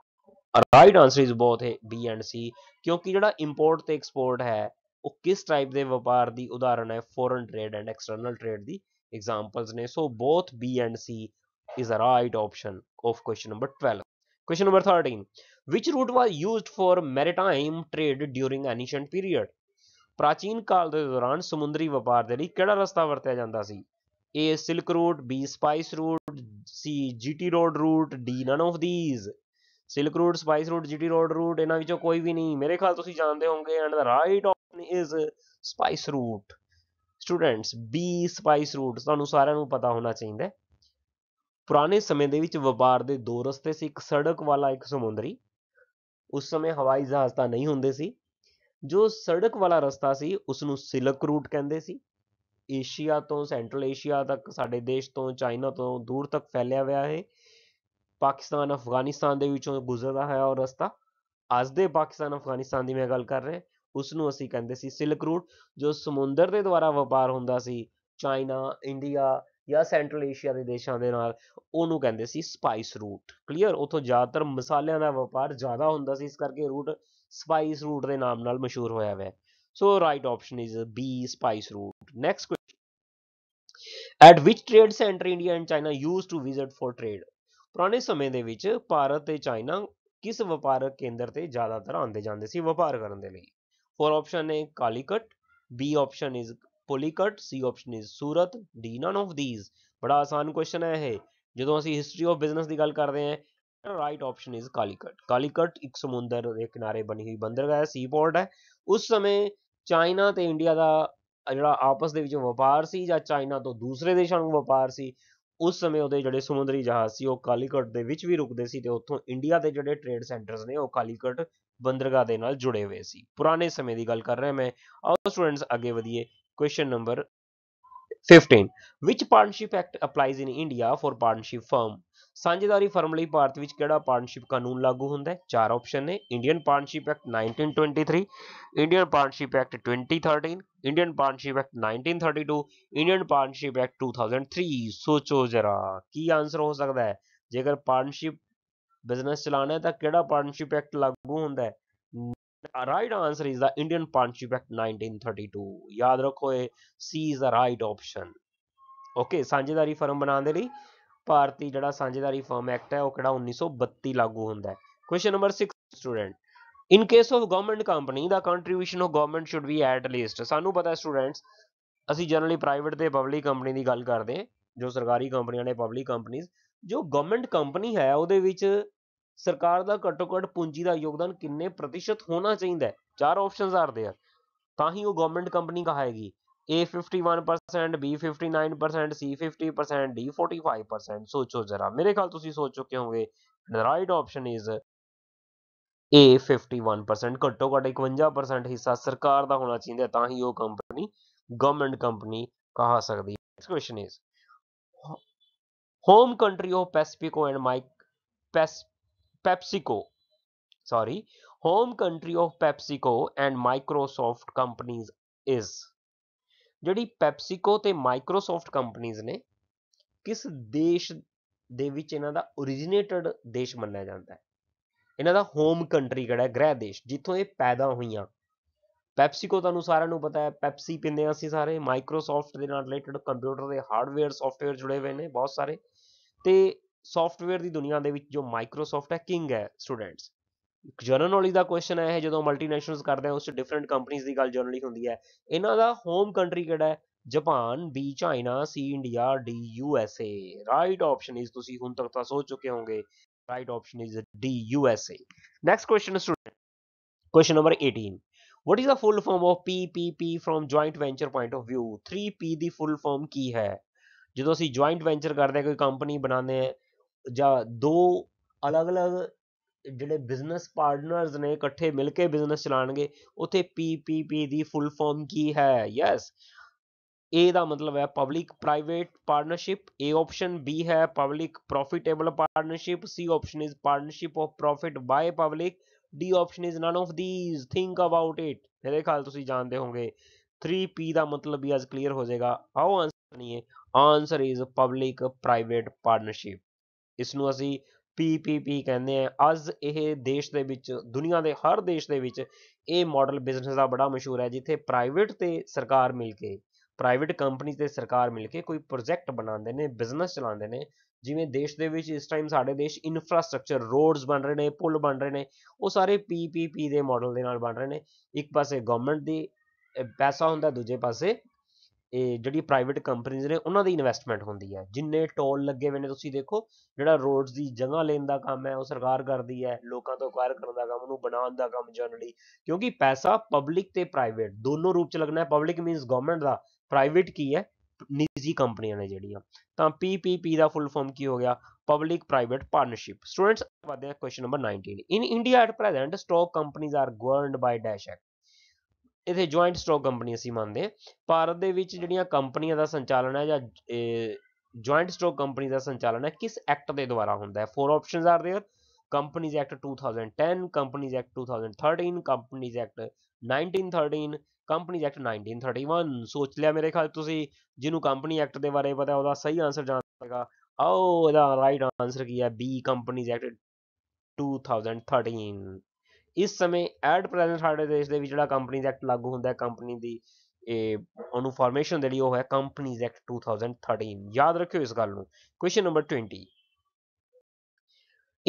ਰਾਈਟ ਆਨਸਰ ਇਜ਼ ਬੋਥ ਹੈ ਬੀ ਐਂਡ ਸੀ ਕਿਉਂਕਿ ਜਿਹੜਾ ਇੰਪੋਰਟ ਤੇ ਐਕਸਪੋਰਟ ਹੈ ਉਹ ਕਿਸ ਟਾਈਪ ਦੇ ਵਪਾਰ ਦੀ ਉਦਾਹਰਣ ਹੈ foreign trade and external trade ਦੀ ਐਗਜ਼ਾਮਪਲਸ ਨੇ so both B and C is a right option of question number 12 question number 13 which route was used for maritime trade during ancient period ਪ੍ਰਾਚੀਨ ਕਾਲ ਦੇ ਦੌਰਾਨ ਸਮੁੰਦਰੀ ਵਪਾਰ ਦੇ ਲਈ ਕਿਹੜਾ ਰਸਤਾ ਵਰਤਿਆ ਜਾਂਦਾ ਸੀ A silk route B spice route C GT road route D none of these silk route spice route GT road route ਇਹਨਾਂ ਵਿੱਚੋਂ ਕੋਈ ਵੀ ਨਹੀਂ ਮੇਰੇ ਖਿਆਲ ਤੁਸੀਂ ਜਾਣਦੇ ਹੋਵੋਗੇ and the right option is spice route students B spice route ਤੁਹਾਨੂੰ ਸਾਰਿਆਂ ਨੂੰ ਪਤਾ ਹੋਣਾ ਚਾਹੀਦਾ ਪੁਰਾਣੇ ਸਮੇਂ ਦੇ ਵਿੱਚ ਵਪਾਰ ਦੇ ਦੋ ਰਸਤੇ ਸੀ ਇੱਕ ਸੜਕ ਵਾਲਾ ਇੱਕ ਸਮੁੰਦਰੀ ਉਸ ਸਮੇਂ ਹਵਾਈ ਜਹਾਜ਼ ਤਾਂ ਨਹੀਂ ਹੁੰਦੇ ਸੀ ਜੋ ਸੜਕ ਵਾਲਾ ਰਸਤਾ ਸੀ ਉਸ ਨੂੰ ਸਿਲਕ ਰੂਟ ਕਹਿੰਦੇ ਸੀ ਏਸ਼ੀਆ ਤੋਂ ਸੈਂਟਰਲ ਏਸ਼ੀਆ ਤੱਕ ਸਾਡੇ ਦੇਸ਼ ਤੋਂ ਚਾਈਨਾ ਤੋਂ ਦੂਰ ਤੱਕ ਫੈਲਿਆ ਹੋਇਆ ਹੈ ਪਾਕਿਸਤਾਨ ਅਫਗਾਨਿਸਤਾਨ ਦੇ ਵਿੱਚੋਂ ਗੁਜ਼ਰਦਾ ਹੈ ਉਹ ਰਸਤਾ ਅੱਜ ਦੇ ਪਾਕਿਸਤਾਨ ਅਫਗਾਨਿਸਤਾਨ ਦੀ ਮੈਂ ਗੱਲ ਕਰ ਰਿਹਾ ਉਸ ਨੂੰ ਅਸੀਂ ਕਹਿੰਦੇ ਸੀ ਸਿਲਕ ਰੂਟ ਜੋ ਸਮੁੰਦਰ ਦੇ ਦੁਆਰਾ ਵਪਾਰ ਹੁੰਦਾ ਸੀ ਚਾਈਨਾ ਇੰਡੀਆ ਜਾਂ ਸੈਂਟਰਲ ਏਸ਼ੀਆ ਦੇ ਦੇਸ਼ਾਂ ਦੇ ਨਾਲ ਉਹਨੂੰ ਕਹਿੰਦੇ ਸੀ ਸਪਾਈਸ ਰੂਟ ਕਲੀਅਰ ਉਥੋਂ ਜ਼ਿਆਦਾਤਰ ਮਸਾਲਿਆਂ ਦਾ ਵਪਾਰ ਜ਼ਿਆਦਾ ਹੁੰਦਾ ਸੀ ਇਸ ਕਰਕੇ ਰੂਟ ਸਪਾਈਸ ਰੂਟ ਦੇ ਨਾਮ ਨਾਲ ਮਸ਼ਹੂਰ ਹੋਇਆ ਹੈ so right option is B spice route next question at which trade centre India and China used to visit for trade ਪੁਰਾਣੇ ਸਮੇਂ ਦੇ ਵਿੱਚ ਭਾਰਤ ਤੇ ਚਾਈਨਾ ਕਿਸ ਵਪਾਰਕ ਕੇਂਦਰ ਤੇ ਜ਼ਿਆਦਾਤਰ ਆਉਂਦੇ ਜਾਂਦੇ ਸੀ ਵਪਾਰ ਕਰਨ ਦੇ ਲਈ ਫੋਰ ਆਪਸ਼ਨ ਹੈ Calicut B option is Pulicat C option is Surat D none of these ਬੜਾ ਆਸਾਨ ਕੁਐਸਚਨ ਹੈ ਇਹ ਜਦੋਂ ਅਸੀਂ ਹਿਸਟਰੀ ਆਫ ਬਿਜ਼ਨਸ ਦੀ ਗੱਲ ਕਰਦੇ ਹਾਂ right option is Calicut Calicut एक समुंदर ਦੇ ਕਿਨਾਰੇ ਬਣੀ ਹੋਈ ਬੰਦਰਗਾਹ ਹੈ ਸੀਪੋਰਟ ਹੈ ਉਸ ਸਮੇਂ ਚਾਈਨਾ ਤੇ ਇੰਡੀਆ ਦਾ ਜਿਹੜਾ ਆਪਸ ਦੇ ਵਿੱਚ ਵਪਾਰ ਸੀ ਜਾਂ ਚਾਈਨਾ ਤੋਂ ਦੂਸਰੇ ਦੇਸ਼ਾਂ ਨੂੰ ਵਪਾਰ ਸੀ ਉਸ ਸਮੇਂ ਉਹਦੇ ਜਿਹੜੇ ਸਮੁੰਦਰੀ ਜਹਾਜ਼ ਸੀ ਉਹ ਕਾਲੀਕਟ ਦੇ ਵਿੱਚ ਵੀ ਰੁਕਦੇ ਸੀ ਤੇ ਉੱਥੋਂ ਇੰਡੀਆ ਦੇ ਜਿਹੜੇ ਟ੍ਰੇਡ ਸੈਂਟਰਸ ਨੇ ਉਹ ਕਾਲੀਕਟ ਬੰਦਰਗਾਹ ਦੇ ਨਾਲ ਜੁੜੇ ਹੋਏ ਸੀ ਪੁਰਾਣੇ ਸਮੇਂ ਦੀ ਗੱਲ ਕਰ ਰਿਹਾ ਮੈਂ ਆਓ ਸਟੂਡੈਂਟਸ ਅੱਗੇ ਵਧੀਏ question number 15 which partnership act applies in India for partnership firm ਸਾਂਝੇਦਾਰੀ ਫਰਮ ਲਈ ਭਾਰਤ ਵਿੱਚ ਕਿਹੜਾ ਪਾਰਟਨਰਸ਼ਿਪ ਕਾਨੂੰਨ ਲਾਗੂ ਹੁੰਦਾ ਹੈ ਚਾਰ ਆਪਸ਼ਨ ਨੇ Indian partnership act 1923 Indian partnership act 2013 Indian partnership act 1932 Indian partnership act 2003 ਸੋਚੋ ਜਰਾ ਕੀ ਆਨਸਰ ਹੋ ਸਕਦਾ ਹੈ ਜੇਕਰ ਪਾਰਟਨਰਸ਼ਿਪ ਬਿਜ਼ਨਸ ਚਲਾਣਾ ਹੈ ਤਾਂ ਕਿਹੜਾ ਪਾਰਟਨਰਸ਼ਿਪ ਐਕਟ ਲਾਗੂ ਹੁੰਦਾ ਹੈ right answer is the Indian partnership act 1932 ਯਾਦ ਰੱਖੋ ਇਹ C is the right option okay ਸਾਂਝੇਦਾਰੀ ਫਰਮ ਬਣਾਉਣ ਦੇ ਲਈ ਭਾਰਤੀ ਜਿਹੜਾ ਸਾਂਝੇਦਾਰੀ ਫਰਮ ਐਕਟ ਹੈ ਉਹ ਕਿਹੜਾ 1932 ਲਾਗੂ ਹੁੰਦਾ ਹੈ question number 6 student in case of government company ਦਾ contribution of government should be at least ਸਾਨੂੰ ਪਤਾ ਹੈ ਸਟੂਡੈਂਟਸ ਅਸੀਂ ਜਨਰਲੀ ਪ੍ਰਾਈਵੇਟ ਤੇ ਪਬਲਿਕ ਕੰਪਨੀ ਦੀ ਗੱਲ ਕਰਦੇ ਜੋ ਸਰਕਾਰੀ ਕੰਪਨੀਆਂ ਨੇ ਪਬਲਿਕ ਕੰਪਨੀਆਂ ਜੋ ਗਵਰਨਮੈਂਟ ਕੰਪਨੀ ਹੈ ਉਹਦੇ ਵਿੱਚ ਸਰਕਾਰ ਦਾ ਘੱਟੋ ਘੱਟ ਪੂੰਜੀ ਦਾ ਯੋਗਦਾਨ ਕਿੰਨੇ ਪ੍ਰਤੀਸ਼ਤ ਹੋਣਾ ਚਾਹੀਦਾ ਹੈ ਚਾਰ ਆਪਸ਼ਨਸ ਆਰ ਆ ਤਾਂ ਹੀ ਉਹ ਗਵਰਨਮੈਂਟ ਕੰਪਨੀ ਕਹਾਏਗੀ A 51% B 59% C 50% D 45% ਸੋਚੋ ਜ਼ਰਾ ਮੇਰੇ ਖਿਆਲ ਤੁਸੀਂ ਸੋਚ ਚੁੱਕੇ ਹੋਵੋਗੇ ਰਾਈਟ ਆਪਸ਼ਨ ਇਜ਼ A 51% ਘੱਟੋ ਘੱਟ 51% ਹਿੱਸਾ ਸਰਕਾਰ ਦਾ ਹੋਣਾ ਚਾਹੀਦਾ ਤਾਂ ਹੀ ਉਹ ਕੰਪਨੀ ਗਵਰਨਮੈਂਟ ਕੰਪਨੀ ਕਹਾ ਸਕਦੀ ਹੈ next question is home country of Pacifico and mic PepsiCo sorry home country of pepsico and Microsoft companies is ਜਿਹੜੀ ਪੈਪਸੀਕੋ ਤੇ ਮਾਈਕਰੋਸਾਫਟ ਕੰਪਨੀਆਂ ਨੇ ਕਿਸ ਦੇਸ਼ ਦੇ ਵਿੱਚ ਇਹਨਾਂ ਦਾ originated ਦੇਸ਼ ਮੰਨਿਆ ਜਾਂਦਾ ਹੈ ਇਹਨਾਂ ਦਾ ਹੋਮ ਕੰਟਰੀ ਕਿਹੜਾ ਹੈ ਗ੍ਰਹਿ ਦੇਸ਼ ਜਿੱਥੋਂ ਇਹ ਪੈਦਾ ਹੋਈਆਂ ਪੈਪਸੀਕੋ ਤੁਹਾਨੂੰ ਸਾਰਿਆਂ ਨੂੰ ਪਤਾ ਹੈ ਪੈਪਸੀ ਪੀਂਦੇ ਆ ਅਸੀਂ ਸਾਰੇ ਮਾਈਕਰੋਸਾਫਟ ਦੇ ਨਾਲ ਰਿਲੇਟਡ ਕੰਪਿਊਟਰ ਦੇ ਹਾਰਡਵੇਅਰ ਸੌਫਟਵੇਅਰ ਜੁੜੇ ਹੋਏ ਨੇ ਬਹੁਤ ਸਾਰੇ ਤੇ ਸੌਫਟਵੇਅਰ ਦੀ ਦੁਨੀਆ ਦੇ ਵਿੱਚ ਜੋ ਮਾਈਕਰੋਸਾਫਟ ਹੈ ਕਿੰਗ ਹੈ ਸਟੂਡੈਂਟਸ ਜਰਨਲ ਦਾ ਕੁਐਸਚਨ ਹੈ ਜਦੋਂ ਮਲਟੀਨੈਸ਼ਨਲਸ ਕਰਦੇ ਆ ਉਸ ਵਿੱਚ ਡਿਫਰੈਂਟ ਕੰਪਨੀਆਂ ਦੀ ਗੱਲ ਜਨਰਲੀ ਹੁੰਦੀ ਹੈ ਇਹਨਾਂ ਦਾ ਹੋਮ ਕੰਟਰੀ ਕਿਹੜਾ ਹੈ Japan B China C India D U S A right option is ਤੁਸੀਂ ਹੁਣ ਤੱਕ ਤਾਂ ਸੋਚ ਚੁੱਕੇ ਹੋਵੋਗੇ right option is D U S A next question student question number 18 what is the full form of ppp from joint venture point of view 3p ਦੀ ਫੁੱਲ ਫਾਰਮ ਕੀ ਹੈ ਜਦੋਂ ਅਸੀਂ ਜੁਆਇੰਟ ਵੈਂਚਰ ਕਰਦੇ ਆ ਕੋਈ ਕੰਪਨੀ ਬਣਾਉਂਦੇ ਹਾਂ ਜਾਂ ਦੋ ਅਲੱਗ-ਅਲੱਗ ਜਿਹੜੇ ਬਿਜ਼ਨਸ ਪਾਰਟਨਰਸ ਨੇ ਇਕੱਠੇ ਮਿਲ ਕੇ ਬਿਜ਼ਨਸ ਚਲਾਣਗੇ ਉਥੇ ਪੀ ਦੀ ਫੁੱਲ ਫਾਰਮ ਕੀ ਹੈ ਯੈਸ ਏ ਦਾ ਮਤਲਬ ਹੈ public private partnership A option B ਹੈ public profitable partnership C option is partnership of profit by public D option is none of these think about it ਮੇਰੇ ਖਿਆਲ ਤੁਸੀਂ ਜਾਣਦੇ ਹੋਵੋਗੇ 3P ਦਾ ਮਤਲਬ ਵੀ ਅੱਜ ਕਲੀਅਰ ਹੋ ਜਾਏਗਾ ਆਓ ਆਨਸਰ ਨਹੀਂ ਹੈ answer is public private partnership ਇਸ ਨੂੰ ਅਸੀਂ PPP ਕਹਿੰਦੇ ਆ ਅੱਜ ਇਹ ਦੇਸ਼ ਦੇ ਵਿੱਚ ਦੁਨੀਆ ਦੇ ਹਰ ਦੇਸ਼ ਦੇ ਵਿੱਚ ਇਹ ਮਾਡਲ ਬਿਜ਼ਨਸ ਦਾ ਬੜਾ ਮਸ਼ਹੂਰ ਹੈ ਜਿੱਥੇ ਪ੍ਰਾਈਵੇਟ ਤੇ ਸਰਕਾਰ ਮਿਲ ਕੇ ਪ੍ਰਾਈਵੇਟ ਕੰਪਨੀ ਤੇ ਸਰਕਾਰ ਮਿਲ ਕੇ ਕੋਈ ਪ੍ਰੋਜੈਕਟ ਬਣਾਉਂਦੇ ਨੇ ਬਿਜ਼ਨਸ ਚਲਾਉਂਦੇ ਨੇ ਜਿਵੇਂ ਦੇਸ਼ ਦੇ ਵਿੱਚ ਇਸ ਟਾਈਮ ਸਾਡੇ ਦੇਸ਼ ਇਨਫਰਾਸਟ੍ਰਕਚਰ ਰੋਡਸ ਬਣ ਰਹੇ ਨੇ ਪੁਲ ਬਣ ਰਹੇ ਨੇ ਉਹ ਸਾਰੇ ਪੀਪੀਪੀ ਦੇ ਮਾਡਲ ਦੇ ਨਾਲ ਬਣ ਰਹੇ ਨੇ ਇੱਕ ਪਾਸੇ ਗਵਰਨਮੈਂਟ ਦੀ ਪੈਸਾ ਹੁੰਦਾ ਦੂਜੇ ਪਾਸੇ ਇਹ ਜਿਹੜੀ ਪ੍ਰਾਈਵੇਟ ਕੰਪਨੀਆਂ ਨੇ ਉਹਨਾਂ ਦੀ ਇਨਵੈਸਟਮੈਂਟ ਹੁੰਦੀ ਹੈ ਜਿੰਨੇ ਟੋਲ ਲੱਗੇ ਹੋਏ ਨੇ ਤੁਸੀਂ ਦੇਖੋ ਜਿਹੜਾ ਰੋਡਸ ਦੀ ਜਗ੍ਹਾ ਲੈਣ ਦਾ ਕੰਮ ਹੈ ਉਹ ਸਰਕਾਰ ਕਰਦੀ ਹੈ ਲੋਕਾਂ ਤੋਂ ਅਕਵਾਇਰ ਕਰਨ ਦਾ ਕੰਮ ਉਹਨੂੰ ਬਣਾਉਣ ਦਾ ਕੰਮ ਜਨਰਲੀ ਕਿਉਂਕਿ ਪੈਸਾ ਪਬਲਿਕ ਤੇ ਪ੍ਰਾਈਵੇਟ ਦੋਨੋਂ ਰੂਪ ਚ ਲੱਗਣਾ ਹੈ ਪਬਲਿਕ ਮੀਨਸ ਗਵਰਨਮੈਂਟ ਦਾ ਪ੍ਰਾਈਵੇਟ ਕੀ ਹੈ ਨਿੱਜੀ ਕੰਪਨੀਆਂ ਨੇ ਜਿਹੜੀਆਂ ਤਾਂ ਪੀਪੀਪੀ ਦਾ ਫੁੱਲ ਫਾਰਮ ਕੀ ਹੋ ਗਿਆ ਪਬਲਿਕ ਪ੍ਰਾਈਵੇਟ ਪਾਰਟਨਰਸ਼ਿਪ ਸਟੂਡੈਂਟਸ ਵਧਦੇ question number 19 in India at present stock ਕੰਪਨੀਆਂ are governed by dash act ਇਥੇ ਜੁਆਇੰਟ ਸਟਾਕ ਕੰਪਨੀ ਅਸੀਂ ਮੰਨਦੇ ਹਾਂ ਭਾਰਤ ਦੇ ਵਿੱਚ ਜਿਹੜੀਆਂ ਕੰਪਨੀਆਂ ਦਾ ਸੰਚਾਲਨ ਹੈ ਜਾਂ ਜੁਆਇੰਟ ਸਟਾਕ ਕੰਪਨੀ ਦਾ ਸੰਚਾਲਨ ਹੈ ਕਿਸ ਐਕਟ ਦੇ ਦੁਆਰਾ ਹੁੰਦਾ ਹੈ four options are there companies act 2010 companies act 2013 companies act 1913 companies act 1931 ਸੋਚ ਲਿਆ ਮੇਰੇ ਖਿਆਲ ਤੁਸੀਂ ਜਿਹਨੂੰ ਕੰਪਨੀ ਐਕਟ ਦੇ ਬਾਰੇ ਪਤਾ ਉਹਦਾ ਸਹੀ ਆਨਸਰ ਜਾਣੇਗਾ ਆਓ ਇਹਦਾ ਰਾਈਟ ਆਨਸਰ ਕੀ ਹੈ ਬੀ ਕੰਪਨੀਜ਼ ਐਕਟ 2013 ਇਸ ਸਮੇਂ ਐਟ ਪ੍ਰੈਜ਼ੈਂਟ ਸਾਡੇ ਦੇਸ਼ ਦੇ ਵਿੱਚ ਜਿਹੜਾ ਕੰਪਨੀਜ਼ ਐਕਟ ਲਾਗੂ ਹੁੰਦਾ ਹੈ ਕੰਪਨੀ ਦੀ ਇਹ ਉਹਨੂੰ ਫਾਰਮੇਸ਼ਨ ਜਿਹੜੀ ਉਹ ਹੈ ਕੰਪਨੀਜ਼ ਐਕਟ 2013 ਯਾਦ ਰੱਖਿਓ ਇਸ ਗੱਲ ਨੂੰ question number 20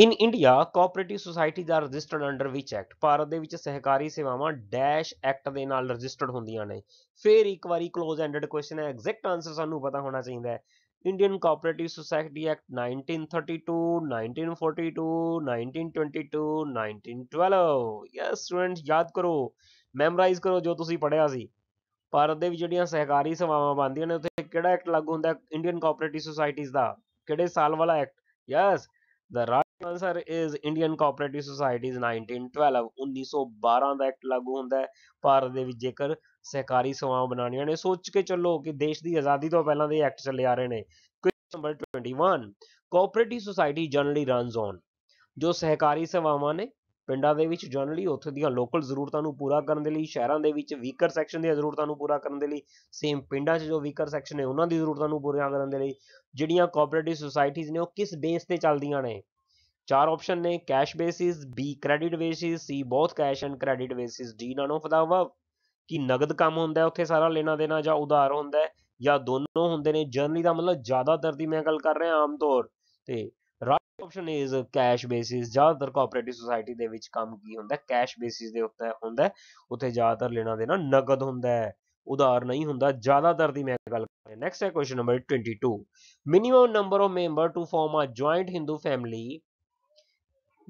in India cooperative societies are registered under which act Bharat ਦੇ ਵਿੱਚ ਸਹਿਕਾਰੀ ਸੇਵਾਵਾਂ ਡੈਸ਼ ਐਕਟ ਦੇ ਨਾਲ ਰਜਿਸਟਰਡ ਹੁੰਦੀਆਂ ਨੇ ਫਿਰ ਇੱਕ ਵਾਰੀ ক্লোਜ਼ ਐਂਡਡ ਕੁਐਸਚਨ ਹੈ ਐਗਜ਼ੈਕਟ ਆਨਸਰ ਸਾਨੂੰ ਪਤਾ ਹੋਣਾ ਚਾਹੀਦਾ ਹੈ Indian Cooperative Society Act 1932, 1942, 1922, 1912 yes students ਯਾਦ ਕਰੋ ਮੈਮੋਰਾਈਜ਼ ਕਰੋ ਜੋ ਤੁਸੀਂ ਪੜਿਆ ਸੀ ਭਾਰਤ ਦੇ ਵਿੱਚ ਜਿਹੜੀਆਂ ਸਹਿਕਾਰੀ ਸਭਾਵਾਂ ਬਣਦੀਆਂ ਨੇ ਉੱਥੇ ਕਿਹੜਾ ਐਕਟ ਲਾਗੂ ਹੁੰਦਾ ਇੰਡੀਅਨ ਕੋਆਪਰੇਟਿਵ ਸੁਸਾਇਟੀਜ਼ ਦਾ ਕਿਹੜੇ ਸਾਲ ਵਾਲਾ act yes the right answer is Indian cooperative societies 1912 1912 ਦਾ ਐਕਟ ਲਾਗੂ ਹੁੰਦਾ ਹੈ ਭਾਰਤ ਦੇ ਵਿੱਚ ਜੇਕਰ ਸਹਿਕਾਰੀ ਸੇਵਾਵਾਂ ਬਣਾਉਣੀਆਂ ਨੇ ਸੋਚ ਕੇ ਚੱਲੋ ਕਿ ਦੇਸ਼ ਦੀ ਆਜ਼ਾਦੀ ਤੋਂ ਪਹਿਲਾਂ ਦੇ ਐਕਟ ਚੱਲੇ ਆ ਰਹੇ ਨੇ number 21 cooperative society generally runs on ਜੋ ਸਹਿਕਾਰੀ ਸੇਵਾਵਾਂ ਨੇ ਪਿੰਡਾਂ ਦੇ ਵਿੱਚ ਜਨਰਲੀ ਉੱਥੇ ਦੀਆਂ ਲੋਕਲ ਜ਼ਰੂਰਤਾਂ ਨੂੰ ਪੂਰਾ ਕਰਨ ਦੇ ਲਈ ਸ਼ਹਿਰਾਂ ਦੇ ਵਿੱਚ ਵੀਕਰ ਸੈਕਸ਼ਨ ਦੀਆਂ ਜ਼ਰੂਰਤਾਂ ਨੂੰ ਪੂਰਾ ਕਰਨ ਦੇ ਲਈ ਸੇਮ ਪਿੰਡਾਂ 'ਚ ਜੋ ਵੀਕਰ ਸੈਕਸ਼ਨ ਨੇ ਉਹਨਾਂ ਦੀ ਜ਼ਰੂਰਤਾਂ ਨੂੰ ਪੂਰੀਆਂ ਕਰਨ ਦੇ ਲਈ ਜਿਹੜੀਆਂ ਕੋਆਪਰੇਟਿਵ ਸੁਸਾਇਟੀਆਂ ਨੇ ਉਹ ਕਿਸ ਬੇਸ ਤੇ ਚੱਲਦੀਆਂ ਨੇ ਚਾਰ ਆਪਸ਼ਨ ਨੇ cash basis B credit basis C both cash and credit basis D none of the above ਕਿ ਨਗਦ ਕੰਮ ਹੁੰਦਾ ਹੈ ਉੱਥੇ ਸਾਰਾ ਲੈਣਾ ਦੇਣਾ ਜਾਂ ਉਧਾਰ ਹੁੰਦਾ ਹੈ ਜਾਂ ਦੋਨੋਂ ਹੁੰਦੇ ਨੇ ਜਰਨਲੀ ਦਾ ਮਤਲਬ ਜ਼ਿਆਦਾਤਰ ਦੀ ਮੈਂ ਗੱਲ ਕਰ ਰਿਹਾ ਆਮ ਤੌਰ ਤੇ right option is cash basis ਜ਼ਿਆਦਾਤਰ ਕੋਆਪਰੇਟਿਵ ਸੁਸਾਇਟੀ ਦੇ ਵਿੱਚ ਕੰਮ ਕੀ ਹੁੰਦਾ ਕੈਸ਼ ਬੇਸਿਸ ਦੇ ਉੱਤੇ ਹੁੰਦਾ ਉੱਥੇ ਜ਼ਿਆਦਾਤਰ ਲੈਣਾ ਦੇਣਾ ਨਗਦ ਹੁੰਦਾ ਹੈ ਉਧਾਰ ਨਹੀਂ ਹੁੰਦਾ ਜ਼ਿਆਦਾਤਰ ਦੀ ਮੈਂ ਗੱਲ ਕਰ ਰਿਹਾ ਨੈਕਸਟ ਹੈ question number 22 minimum number of member to form a joint Hindu family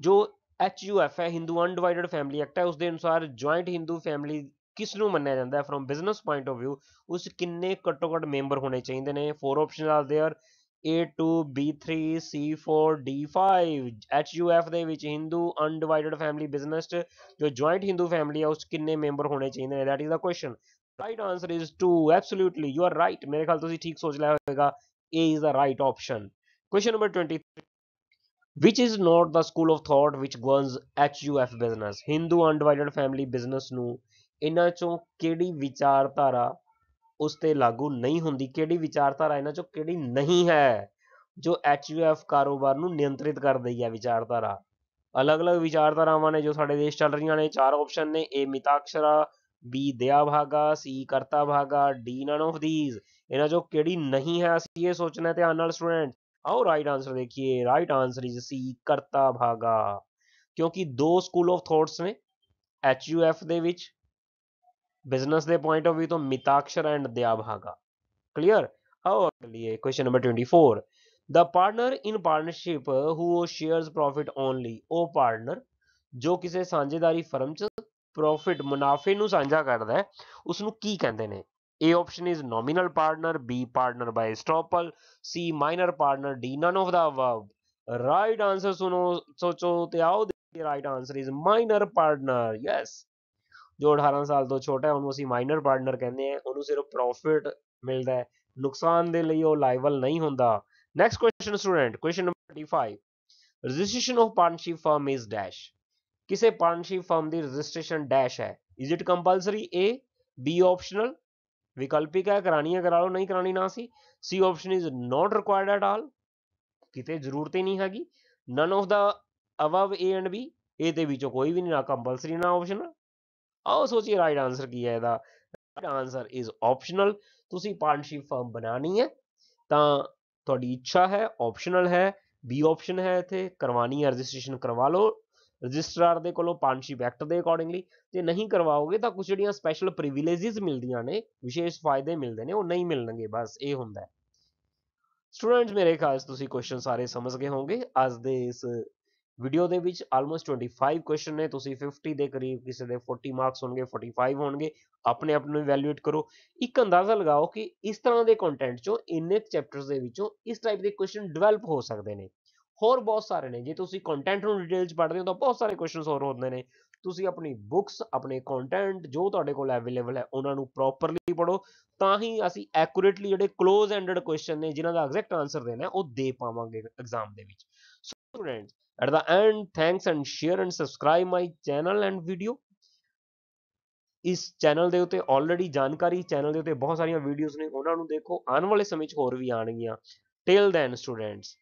ਜੋ ਐਚ ਯੂ ਐਫ ਹੈ ਹਿੰਦੂ ਅਨਡਿਵਾਈਡਡ ਫੈਮਿਲੀ ਐਕਟ ਹੈ ਉਸ ਦੇ ਅਨੁਸਾਰ ਜੁਆਇੰਟ ਹਿੰਦੂ ਫੈਮਿਲੀ ਕਿਸ ਨੂੰ ਮੰਨਿਆ ਜਾਂਦਾ ਹੈ from business point of view ਉਸ ਕਿੰਨੇ ਘੱਟੋ ਘੱਟ ਮੈਂਬਰ ਹੋਣੇ ਚਾਹੀਦੇ ਨੇ four options are there A2 B3 C4 D5 HUF ਦੇ ਵਿੱਚ ਹਿੰਦੂ ਅਨਡਿਵਾਈਡਡ ਫੈਮਿਲੀ ਬਿਜ਼ਨਸ ਜੋ ਜੁਆਇੰਟ ਹਿੰਦੂ ਫੈਮਿਲੀ ਹੈ ਉਸ ਕਿੰਨੇ ਮੈਂਬਰ ਹੋਣੇ ਚਾਹੀਦੇ ਨੇ that is the question right answer is 2 absolutely you are right ਮੇਰੇ ਖਿਆਲ ਤੁਸੀਂ ਠੀਕ ਸੋਚ ਲਿਆ ਹੋਵੇਗਾ A is the right option question number 23 which is not the school of thought which governs HUF business Hindu undivided family business ਨੂੰ ਇਹਨਾਂ ਚੋਂ ਕਿਹੜੀ ਵਿਚਾਰਧਾਰਾ ਉਸ ਤੇ ਲਾਗੂ ਨਹੀਂ ਹੁੰਦੀ ਕਿਹੜੀ ਵਿਚਾਰਧਾਰਾ ਇਹਨਾਂ ਚੋਂ ਕਿਹੜੀ ਨਹੀਂ ਹੈ ਜੋ ਐਚਯੂਐਫ ਕਾਰੋਬਾਰ ਨੂੰ ਨਿਯੰਤਰਿਤ ਕਰਦੀ ਹੈ ਵਿਚਾਰਧਾਰਾ ਅਲੱਗ-ਅਲੱਗ ਵਿਚਾਰਧਾਰਾਵਾਂ ਨੇ ਜੋ ਸਾਡੇ ਦੇਸ਼ ਚੱਲ ਰਹੀਆਂ ਨੇ ਚਾਰ ਆਪਸ਼ਨ ਨੇ ਏ ਮਿਤਾਕਸ਼ਰਾ ਬੀ ਦਇਆ Dayabhaga C Karta Bhaga D none of these ਇਹਨਾਂ ਚੋਂ ਕਿਹੜੀ ਨਹੀਂ ਹੈ ਅਸੀਂ ਇਹ ਸੋਚਣਾ ਧਿਆਨ ਨਾਲ ਸਟੂਡੈਂਟ ਆਓ ਰਾਈਟ ਆਨਸਰ ਦੇਖੀਏ right answer is C Karta Bhaga ਕਿਉਂਕਿ ਦੋ ਸਕੂਲ ਆਫ ਥੌਟਸ ਨੇ ਐਚਯੂਐਫ ਦੇ ਵਿੱਚ ਬਿਜ਼ਨਸ ਦੇ ਪੁਆਇੰਟ ਆਫ View ਤੋਂ ਮਿਤਾਕਸ਼ਰਾ ਐਂਡ ਦਿਆਭਾਗਾ ਕਲੀਅਰ ਆਓ ਅਗਲੀ question number 24 the partner in partnership who shares profit only ਉਹ ਪਾਰਟਨਰ ਜੋ ਕਿਸੇ ਸਾਂਝੇਦਾਰੀ ਫਰਮ 'ਚ ਪ੍ਰੋਫਿਟ ਮੁਨਾਫੇ ਨੂੰ ਸਾਂਝਾ ਕਰਦਾ ਹੈ ਉਸ ਨੂੰ ਕੀ ਕਹਿੰਦੇ ਨੇ A option is nominal partner, B partner by estoppel, C minor partner, D none of the above. Right answer सुनो सोचो तो आओ the right answer is minor partner. Yes. ਜੋ 18 ਸਾਲ ਤੋਂ ਛੋਟਾ ਹੈ ਉਹਨੂੰ ਅਸੀਂ ਮਾਈਨਰ ਪਾਰਟਨਰ ਕਹਿੰਦੇ ਆ ਉਹਨੂੰ ਸਿਰਫ ਪ੍ਰੋਫਿਟ ਮਿਲਦਾ ਹੈ ਨੁਕਸਾਨ ਦੇ ਲਈ ਉਹ ਲਾਇਬਲ ਨਹੀਂ ਹੁੰਦਾ next question student question number 35 registration of partnership firm is dash ਕਿਸੇ ਪਾਰਟਨਰਸ਼ਿਪ ਫਰਮ ਦੀ ਰਜਿਸਟ੍ਰੇਸ਼ਨ ਡੈਸ਼ ਹੈ is it compulsory A B optional ਵਿਕਲਪਿਕ ਹੈ ਕਰਾਣੀਆਂ ਕਰਾ ਲਓ ਨਹੀਂ ਕਰਾਣੀ ਨਾ C C option is not required at all ਕਿਤੇ ਜ਼ਰੂਰਤ ਹੀ ਨਹੀਂ ਹੈਗੀ none of the above A and B A ਤੇ ਵਿੱਚੋਂ ਕੋਈ ਵੀ ਨਹੀਂ ਨਾ ਕੰਪਲਸਰੀ ਨਾ ਆਪਸ਼ਨ ਆਓ ਸੋਚੀਏ ਰਾਈਟ ਆਨਸਰ ਕੀ ਹੈ ਇਹਦਾ ਰਾਈਟ ਆਨਸਰ ਇਜ਼ ਆਪਸ਼ਨਲ ਤੁਸੀਂ ਪਾਰਟਨਰਸ਼ਿਪ ਫਰਮ ਬਣਾਣੀ ਹੈ ਤਾਂ ਤੁਹਾਡੀ ਇੱਛਾ ਹੈ ਆਪਸ਼ਨਲ ਹੈ ਬੀ ਆਪਸ਼ਨ ਹੈ ਇੱਥੇ ਕਰਵਾਣੀ ਹੈ ਰਜਿਸਟ੍ਰੇਸ਼ਨ ਕਰਵਾ ਲਓ ਰਜਿਸਟਰਾਰ ਦੇ ਕੋਲੋਂ ਪਾਰਟਨਰਸ਼ਿਪ ਐਕਟ ਦੇ ਅਕੋਰਡਿੰਗਲੀ ਜੇ ਨਹੀਂ ਕਰਵਾਓਗੇ ਤਾਂ ਕੁਝ ਜਿਹੜੀਆਂ ਸਪੈਸ਼ਲ ਪ੍ਰਿਵਿਲੇਜਸ ਮਿਲਦੀਆਂ ਨੇ ਵਿਸ਼ੇਸ਼ ਫਾਇਦੇ ਮਿਲਦੇ ਨੇ ਉਹ ਨਹੀਂ ਮਿਲਣਗੇ ਬਸ ਇਹ ਹੁੰਦਾ ਸਟੂਡੈਂਟਸ ਮੇਰੇ ਖਾਸ ਤੁਸੀਂ ਕੁਐਸਚਨ ਸਾਰੇ ਸਮਝ ਗਏ ਹੋਵੋਗੇ ਅੱਜ ਦੇ ਇਸ ਵੀਡੀਓ ਦੇ ਵਿੱਚ ਆਲਮੋਸਟ 25 ਕੁਐਸਚਨ ਨੇ ਤੁਸੀਂ 50 ਦੇ ਕਰੀਬ ਕਿਸੇ ਦੇ 40 ਮਾਰਕਸ ਹੋਣਗੇ 45 ਹੋਣਗੇ ਆਪਣੇ ਆਪ ਨੂੰ ਇਵੈਲੂਏਟ ਕਰੋ ਇੱਕ ਅੰਦਾਜ਼ਾ ਲਗਾਓ ਕਿ ਇਸ ਤਰ੍ਹਾਂ ਦੇ ਕੰਟੈਂਟ ਚੋਂ ਇੰਨੇ ਚੈਪਟਰਸ ਦੇ ਵਿੱਚੋਂ ਇਸ ਟਾਈਪ ਦੇ ਕੁਐਸਚਨ ਡਿਵੈਲਪ ਹੋ ਸਕਦੇ ਨੇ ਹੋਰ ਬਹੁਤ ਸਾਰੇ ਨੇ ਜੇ ਤੁਸੀਂ ਕੰਟੈਂਟ ਨੂੰ ਡਿਟੇਲਸ ਪੜ੍ਹਦੇ ਹੋ ਤਾਂ ਬਹੁਤ ਸਾਰੇ ਕੁਐਸਚਨਸ ਹੋਰ ਹੁੰਦੇ ਨੇ ਤੁਸੀਂ ਆਪਣੀ ਬੁੱਕਸ ਆਪਣੇ ਕੰਟੈਂਟ ਜੋ ਤੁਹਾਡੇ ਕੋਲ ਅਵੇਲੇਬਲ ਹੈ ਉਹਨਾਂ ਨੂੰ ਪ੍ਰੋਪਰਲੀ ਪੜੋ ਤਾਂ ਹੀ ਅਸੀਂ ਐਕੂਰੇਟਲੀ ਜਿਹੜੇ ক্লোਜ਼ ਐਂਡਡ ਕੁਐਸਚਨ ਨੇ ਜਿਨ੍ਹਾਂ ਦਾ ਐਗਜ਼ੈਕਟ ਆਨਸਰ ਦੇਣਾ ਉਹ ਦੇ ਪਾਵਾਂਗੇ ਐਗਜ਼ਾਮ ਦੇ ਵਿੱਚ students At the end, thanks and share and subscribe my channel and video. ਇਸ ਚੈਨਲ ਦੇ ਉੱਤੇ ਆਲਰੇਡੀ ਜਾਣਕਾਰੀ ਚੈਨਲ ਦੇ ਉੱਤੇ ਬਹੁਤ ਸਾਰੀਆਂ ਵੀਡੀਓਜ਼ ਨੇ ਉਹਨਾਂ ਨੂੰ ਦੇਖੋ ਆਉਣ ਵਾਲੇ ਸਮੇਂ 'ਚ ਹੋਰ ਵੀ ਆਣਗੀਆਂ ਟਿਲ ਦੈਨ ਸਟੂਡੈਂਟਸ